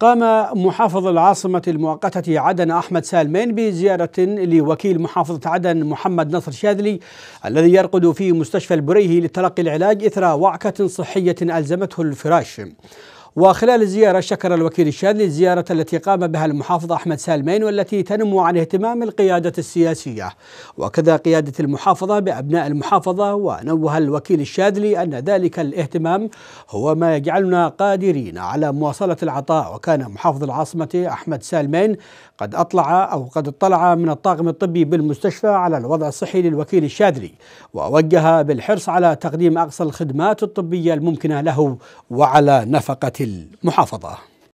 قام محافظ العاصمة المؤقتة عدن أحمد سالمين بزيارة لوكيل محافظة عدن محمد نصر شاذلي الذي يرقد في مستشفى البريهي لتلقي العلاج إثر وعكة صحية ألزمته الفراش وخلال الزيارة شكر الوكيل الشاذلي الزيارة التي قام بها المحافظ أحمد سالمين والتي تنم عن اهتمام القيادة السياسية وكذا قيادة المحافظة بأبناء المحافظة ونوه الوكيل الشاذلي أن ذلك الاهتمام هو ما يجعلنا قادرين على مواصلة العطاء وكان محافظ العاصمة أحمد سالمين قد أطلع أو قد اطلع من الطاقم الطبي بالمستشفى على الوضع الصحي للوكيل الشاذلي ووجه بالحرص على تقديم أقصى الخدمات الطبية الممكنة له وعلى نفقته المحافظة